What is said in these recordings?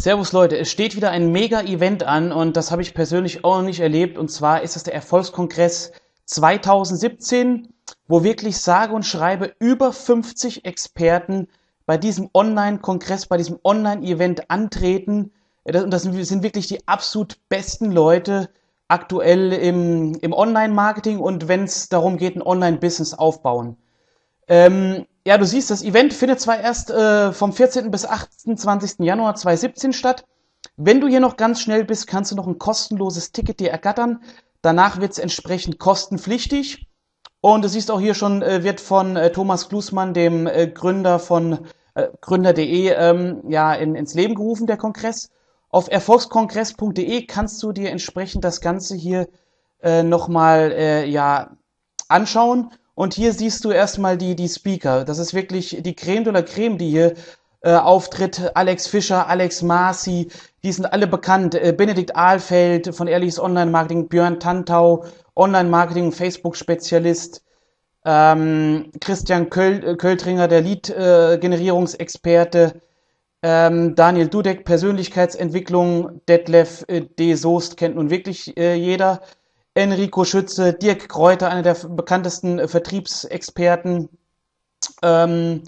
Servus Leute, es steht wieder ein Mega-Event an und das habe ich persönlich auch noch nicht erlebt. Und zwar ist es der Erfolgskongress 2017, wo wirklich sage und schreibe über 50 Experten bei diesem Online-Kongress, bei diesem Online-Event antreten. Äh, und das sind wirklich die absolut besten Leute aktuell im, im Online-Marketing und wenn es darum geht, ein Online-Business aufbauen. Ähm, ja, du siehst, das Event findet zwar erst äh, vom 14. bis 28. Januar 2017 statt. Wenn du hier noch ganz schnell bist, kannst du noch ein kostenloses Ticket dir ergattern. Danach wird es entsprechend kostenpflichtig. Und du siehst auch hier schon, äh, wird von äh, Thomas Glusmann, dem äh, Gründer von äh, Gründer.de, ähm, ja, in, ins Leben gerufen, der Kongress. Auf erfolgskongress.de kannst du dir entsprechend das Ganze hier äh, nochmal äh, ja, anschauen. Und hier siehst du erstmal die, die Speaker. Das ist wirklich die Creme de la Creme, die hier äh, auftritt. Alex Fischer, Alex Marcy, die sind alle bekannt. Äh, Benedikt Ahlfeld von Ehrliches Online Marketing, Björn Tantau, Online Marketing, Facebook-Spezialist. Ähm, Christian Köl äh, Költringer, der Lead-Generierungsexperte. Äh, ähm, Daniel Dudek, Persönlichkeitsentwicklung. Detlef äh, D. Soest kennt nun wirklich äh, jeder. Enrico Schütze, Dirk Kräuter, einer der bekanntesten äh, Vertriebsexperten. Ähm,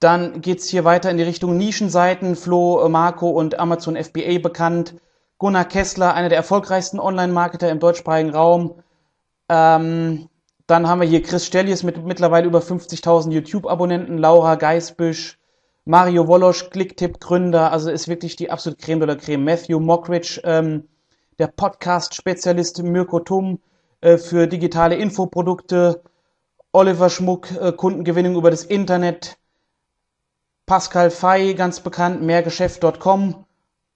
dann geht es hier weiter in die Richtung Nischenseiten, Flo äh, Marco und Amazon FBA bekannt. Gunnar Kessler, einer der erfolgreichsten Online-Marketer im deutschsprachigen Raum. Ähm, dann haben wir hier Chris Stellies mit mittlerweile über 50.000 YouTube-Abonnenten, Laura Geisbüsch, Mario Wolosch, Clicktip-Gründer, also ist wirklich die absolute Creme de la Creme. Matthew Mockridge, ähm, der Podcast-Spezialist Mirko Tum äh, für digitale Infoprodukte, Oliver Schmuck, äh, Kundengewinnung über das Internet, Pascal Fay, ganz bekannt, mehrgeschäft.com,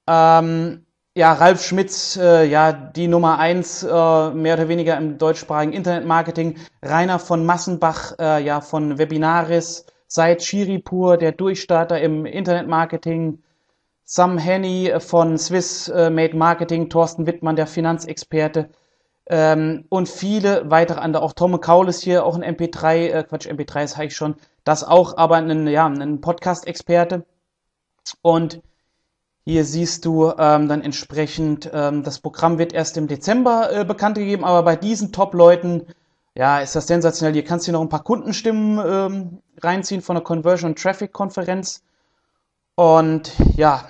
ähm, ja, Ralf Schmitz, äh, ja, die Nummer eins, äh, mehr oder weniger im deutschsprachigen Internetmarketing. Rainer von Massenbach, äh, ja, von Webinaris. Seit Shiripur, der Durchstarter im Internetmarketing. Sam Henny äh, von Swiss äh, Made Marketing, Thorsten Wittmann, der Finanzexperte ähm, und viele weitere andere. Auch Tom Kaul ist hier auch ein MP3, äh, Quatsch, MP3 ist ich schon, das auch, aber ein, ja, ein Podcast-Experte. Und hier siehst du ähm, dann entsprechend, ähm, das Programm wird erst im Dezember äh, bekannt gegeben, aber bei diesen Top-Leuten, ja, ist das sensationell. Hier kannst du noch ein paar Kundenstimmen ähm, reinziehen von der Conversion Traffic Konferenz. Und ja,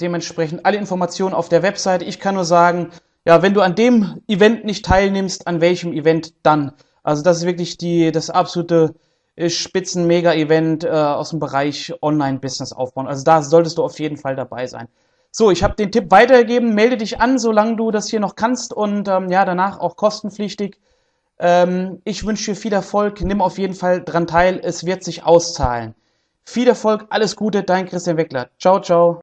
dementsprechend alle Informationen auf der Webseite. Ich kann nur sagen, ja, wenn du an dem Event nicht teilnimmst, an welchem Event dann? Also das ist wirklich die, das absolute äh, Spitzen-Mega-Event äh, aus dem Bereich Online-Business aufbauen. Also da solltest du auf jeden Fall dabei sein. So, ich habe den Tipp weitergegeben. Melde dich an, solange du das hier noch kannst und ähm, ja, danach auch kostenpflichtig. Ähm, ich wünsche dir viel Erfolg. Nimm auf jeden Fall dran teil. Es wird sich auszahlen. Viel Erfolg, alles Gute, dein Christian Weckler. Ciao, ciao.